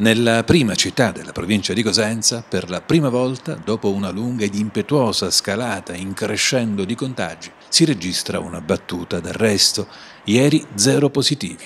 Nella prima città della provincia di Cosenza, per la prima volta, dopo una lunga ed impetuosa scalata in crescendo di contagi, si registra una battuta d'arresto, ieri zero positivi.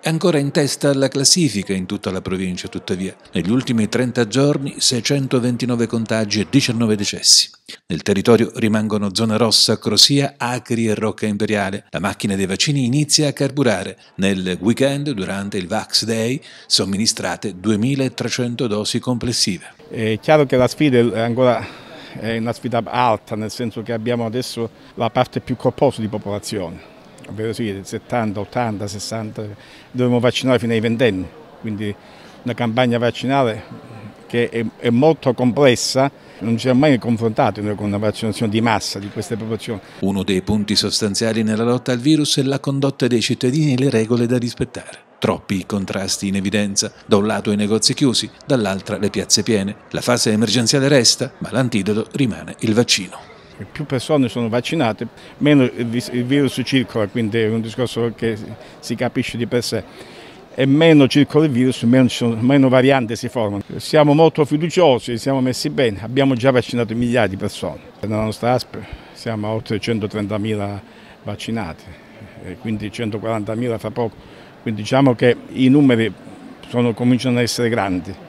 È ancora in testa alla classifica in tutta la provincia, tuttavia. Negli ultimi 30 giorni 629 contagi e 19 decessi. Nel territorio rimangono zona rossa, Crosia, Acri e Rocca Imperiale. La macchina dei vaccini inizia a carburare. Nel weekend, durante il Vax Day, somministrate 2.300 dosi complessive. È chiaro che la sfida è ancora è una sfida alta, nel senso che abbiamo adesso la parte più corposa di popolazione ovvero sì, 70, 80, 60, dovremmo vaccinare fino ai ventenni, quindi una campagna vaccinale che è, è molto complessa, non ci siamo mai confrontati noi con una vaccinazione di massa di queste proporzioni. Uno dei punti sostanziali nella lotta al virus è la condotta dei cittadini e le regole da rispettare. Troppi contrasti in evidenza, da un lato i negozi chiusi, dall'altra le piazze piene. La fase emergenziale resta, ma l'antidoto rimane il vaccino più persone sono vaccinate, meno il virus circola, quindi è un discorso che si capisce di per sé e meno circola il virus, meno, meno varianti si formano. Siamo molto fiduciosi, siamo messi bene, abbiamo già vaccinato migliaia di persone. Nella nostra ASP siamo a oltre 130.000 vaccinati, quindi 140.000 fra poco, quindi diciamo che i numeri sono, cominciano ad essere grandi.